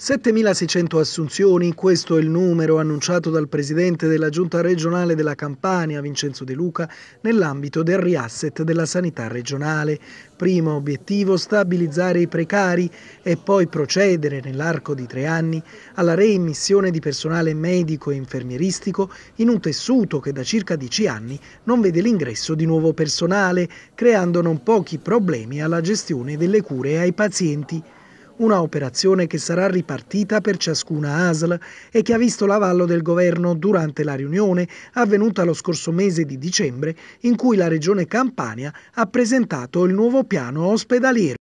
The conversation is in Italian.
7.600 assunzioni, questo è il numero annunciato dal presidente della giunta regionale della Campania, Vincenzo De Luca, nell'ambito del riasset della sanità regionale. Primo obiettivo stabilizzare i precari e poi procedere nell'arco di tre anni alla reimmissione di personale medico e infermieristico in un tessuto che da circa dieci anni non vede l'ingresso di nuovo personale, creando non pochi problemi alla gestione delle cure ai pazienti. Una operazione che sarà ripartita per ciascuna ASL e che ha visto l'avallo del governo durante la riunione avvenuta lo scorso mese di dicembre in cui la regione Campania ha presentato il nuovo piano ospedaliero.